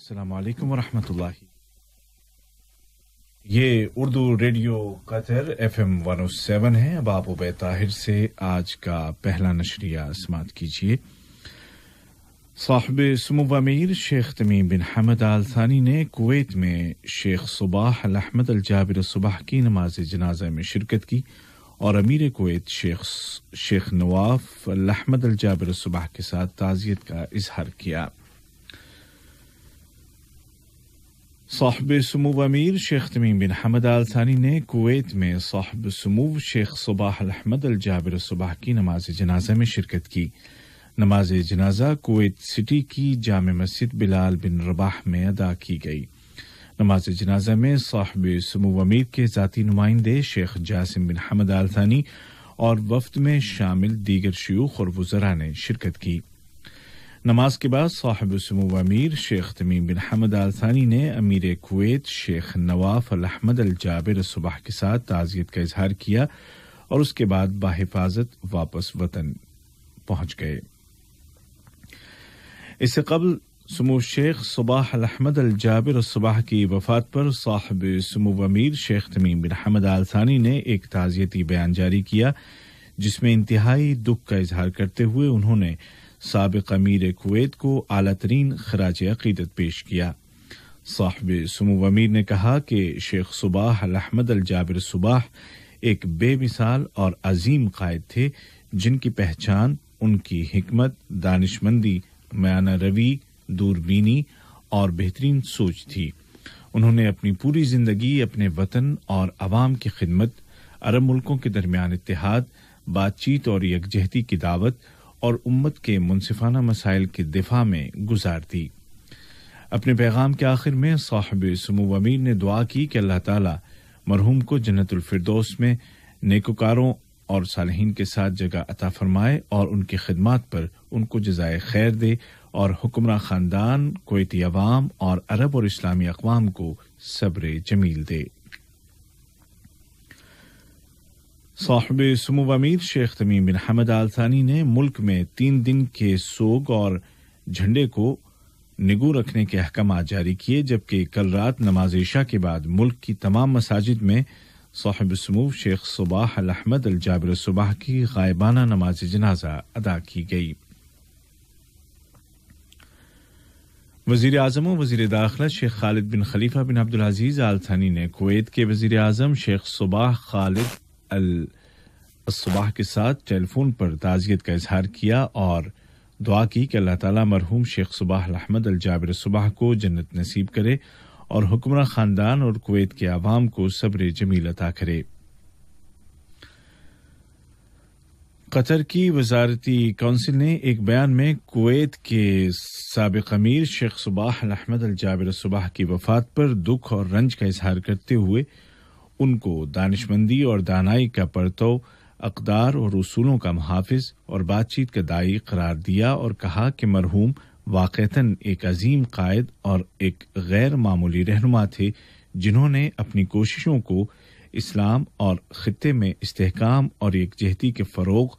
अस्सलाम वालेकुम ये Urdu radio Qatar F M one seven है अब आप उबे ताहिर से आज का पहला नशरिया समाप्त कीजिए साहब समूब अमीर शेख तमीम बिन हमद आल सानी ने कुवैत में शेख सुबाह अहमद अल जाबिर सुबाह की नमाज जनाजा में शिरकत की और अमीर कोत शेख शेख नवाफ अहमद अल जाबिर सुबाह के साथ ताज़ियत का इजहार किया साहब समूव अमीर शेख तमीम बिन हमद आल थानी ने कुवैत में साहब समूव शेख सुबाह अहमद अल जाबिर सुबाह की नमाज जनाजा में शिरकत की नमाज जनाजा कुवैत सिटी की जाम मस्जिद बिलाल बिन रबाह में अदा की गई नमाज जनाजा में साहब समूव अमीर के ज़ाती नुमाइंदे शेख जासिम बिन हमद आल थानी और वफ्द में शामिल दीगर शयूख और वजरा ने शिरकत की नमाज के बाद साहिब अमीर शेख तमीम बिन हमद आल थानी ने अमीर Kuwait Sheikh Nawaf Al Ahmad Al Jaber Sabah के साथ ताज़ियत का इजहार किया और उसके बाद बाहिफाजत वापस वतन पहुंच गए इससे कबल समूह शेख सुबह अल अहमद अल जाबिर सुबह की वफात पर साहब समूह अमीर शेख तमीम बिन हमद आल थानी ने एक ताज़ियती बयान जारी किया जिसमें इंतहाई दुख का इजहार करते हुए उन्होंने सबक अमीर कुवैत को अला तरीन खराज अकीदत पेश किया साहब समू अमीर ने कहा कि शेख सुबाह अहमद अल जाबिर सुबाह एक बेमिसाल और अजीम कायद थे जिनकी पहचान उनकी हमत दानिशमंदी म्याना रवि दूरबीनी और बेहतरीन सोच थी उन्होंने अपनी पूरी जिंदगी अपने वतन और आवाम की खिदमत अरब मुल्कों के दरमियान इतिहाद बातचीत और यकजहती की दावत और उम्मत के मुनसिफाना मसाइल के दिफा में गुजार दी अपने पैगाम के आखिर में साहब समूह अमीर ने दुआ की कि अल्लाह ताला मरहूम को जन्नतफरदोस में नेकोकारों और सालहीन के साथ जगह अता फरमाए और उनकी खदमात पर उनको जजाय खैर दे और हुक्मरान खानदान कोयती अवाम और अरब और इस्लामी अकवाम को सब्र जमील दे साहब समूह अमीर शेख तमीम बिन हमद आल थानी ने मुल्क में तीन दिन के सोग और झंडे को निगू रखने के अहकाम जारी किए जबकि कल रात नमाज ईशा के बाद मुल्क की तमाम मसाजिद में साहिब समूह शेख सुबाह अल अहमद अल जाबिर सुबाह की गायबाना नमाज जनाजा अदा की गई वजीर अजम और वजीर दाखिला शेख खालिद बिन खलीफा बिन अब्दुल अजीज आल थानी ने कुवैत के वजीर अजम शेख सुबाह खालिद अल सुबह के साथ टेलीफोन पर ताज़ियत का इजहार किया और दुआ की कि अल्लाह ताला मरहूम शेख सुबह अहमद अल जाबिर सुबह को जन्नत नसीब करे और हुक्मरान खानदान और कुवैत के आवाम को सब्र जमील अता करे कतर की वजारती काउंसिल ने एक बयान में कुवैत के सबक अमीर शेख सुबह अहमद अल जाबिर सुबह की वफात पर दुख और रंज का इजहार करते हुए उनको दानिशमंदी और दानाई का परतव अकदार और उसूलों का मुहाफ़ और बातचीत का दाई करार दिया और कहा कि मरहूम वाक़ता एक अजीम कायद और एक गैर मामूली रहनुमा थे जिन्होंने अपनी कोशिशों को इस्लाम और ख़त्े में इसकाम और यकजहती के फ़रोग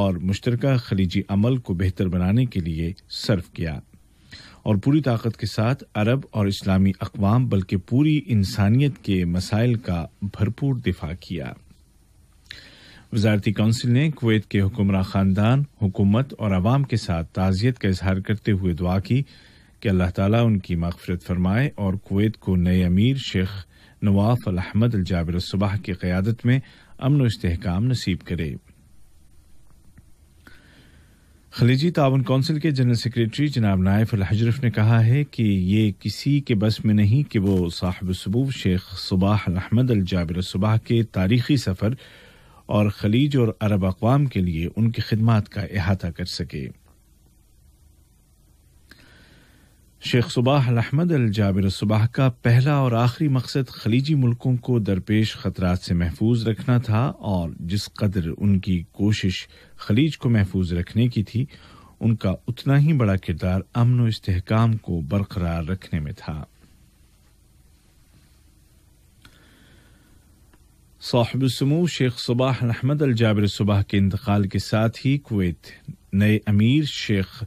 और मुश्तर खलीजी अमल को बेहतर बनाने के लिए सर्व किया और पूरी ताकत के साथ अरब और इस्लामी अकवाम बल्कि पूरी इंसानियत के मसाइल का भरपूर दिफा किया वजारती कौंसिल ने कुवैत के हुक्मरान खानदान हुकूमत और आवाम के साथ ताज़ियत का इजहार करते हुए दुआ की कि अल्लाह ताला उनकी मगफरत फरमाए और कुवैत को नए अमीर Sheikh Nawaf Al Ahmad Al Jaber सुबह की क़्यादत में अमन व इसकाम नसीब करे खलीजी ताउन कौंसिल के जनरल सेक्रेटरी जनाब नायफ अल हजरफ ने कहा है कि ये किसी के बस में नहीं कि वो साहब सबूब शेख सुबाह अहमद अल जाबिर सुबाह के तारीखी सफ़र और खलीज और अरब अकवाम के लिए उनकी खिदमत का अहाता कर सके शेख सुबाह अहमद अल जाबिर सुबाह का पहला और आखिरी मकसद खलीजी मुल्कों को दरपेश खतरात से महफूज रखना था और जिस कदर उनकी कोशिश खलीज को महफूज रखने की थी उनका उतना ही बड़ा किरदार अमन इस्तेहकाम को बरकरार रखने में था साहिब समूह शेख सुबाह अहमद अल जाबिर सुबाह के इंतकाल के साथ ही कुवैत नए अमीर Sheikh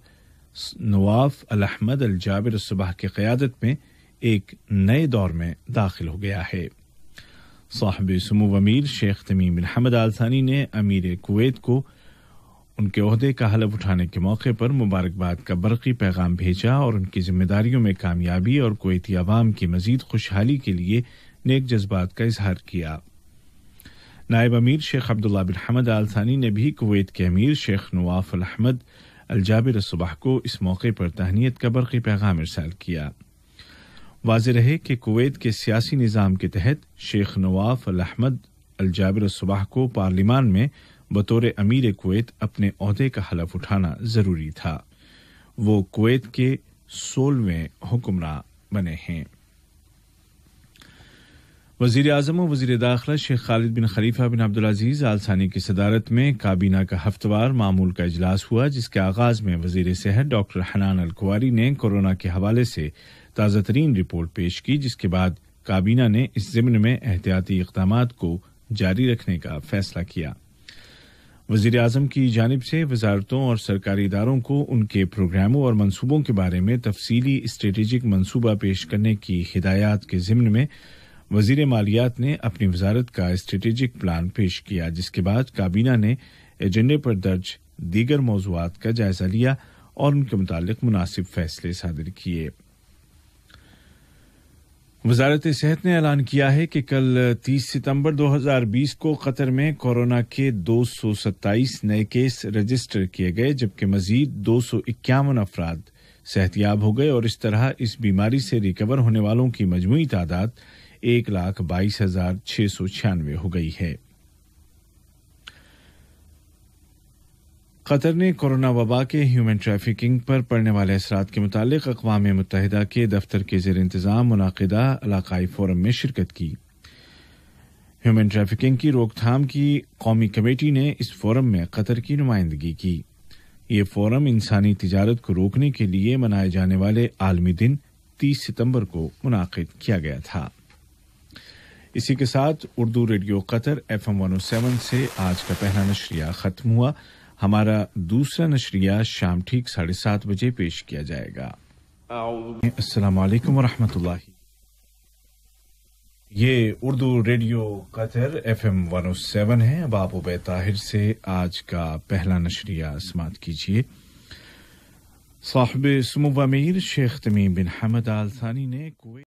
Nawaf Al Ahmad Al Jaber सुबह की क़्यादत में एक नए दौर में दाखिल हो गया है साहब समूव अमीर शेख तमीम बिन हमद आलसानी ने अमीर कुवैत को उनके अहदे का हलब उठाने के मौके पर मुबारकबाद का बरकी पैगाम भेजा और उनकी जिम्मेदारियों में कामयाबी और कुवैती आवाम की मजीद खुशहाली के लिए नेक जज्बात का इजहार किया नायब अमीर शेख अब्दुल्ला बिन हमद आलसानी ने भी कुवैत के अमीर शेख नवाफ अहमद अलजाबिर सुबह को इस मौके पर तहनीत का बरकी पैगाम इरसाल किया वाज रहे कि कुवैत के सियासी निज़ाम के तहत शेख नवाफ अहमद अलजाबिर सुबह को पार्लिमान में बतौर अमीर कुवैत अपने अहदे का हलफ उठाना ज़रूरी था वो कुवैत के सोलहवें हुक्मरान बने हैं वजीर अजम और वजीर दाखिला शेख खालिद बिन खलीफा बिन अब्दुलज़ीज़ आल सानी की सदारत में काबीना का हफ्तवार मामूल का इजलास हुआ जिसके आगाज में वजीर सेहत डॉक्टर हनान अलकुआरी ने कोरोना के हवाले से ताज़ा तरीन रिपोर्ट पेश की जिसके बाद काबीना ने इस जिम्न में एहतियाती इकदाम को जारी रखने का फैसला किया वजीर अजम की जानब से वजारतों और सरकारी इदारों को उनके प्रोग्रामों और मनसूबों के बारे में तफसीली स्ट्रेटजिक मनसूबा पेश करने की हिदायत के जिम्न में वजीर मालियात ने अपनी वजारत का स्ट्रेटेजिक प्लान पेश किया जिसके बाद काबीना ने एजेंडे पर दर्ज दीगर मौजूद का जायजा लिया और उनके मुताल मुनासिब फैसले सादर किये वजारत सेहत ने ऐलान किया है कि कल 30 सितंबर 2020 को कतर में कोरोना के दो सौ सत्ताईस नए केस रजिस्टर किए गए जबकि मजीद दो सौ इक्यावन अफराद सेहतियाब हो गए और इस तरह इस बीमारी से रिकवर होने वालों की मजमू तादाद एक लाख बाईस हजार छह सौ छियानवे हो गई है कतर ने कोरोना वबा के ह्यूमन ट्रैफिकिंग पर पड़ने वाले असरात के मुतालिक अकवा मुतहदा के दफ्तर के जेर इंतज़ाम मुनदा इलाकई फोरम में शिरकत की ह्यूमन ट्रैफिकिंग की रोकथाम की कौमी कमेटी ने इस फोरम में कतर की नुमाइंदगी की ये फोरम इंसानी तजारत को रोकने के लिए मनाए जाने वाले आलमी दिन तीस सितम्बर को मुनद किया गया था इसी के साथ Urdu radio Qatar F M one seven से आज का पहला नशरिया खत्म हुआ हमारा दूसरा नशरिया शाम ठीक साढ़े सात बजे पेश किया जाएगा अस्सलाम ये Urdu radio Qatar F M one seven है अब आप उबे ताहिर से आज का पहला नशरिया समाप्त कीजिए साहब समूब अमीर शेख तमीम बिन हमद आलसानी ने कोई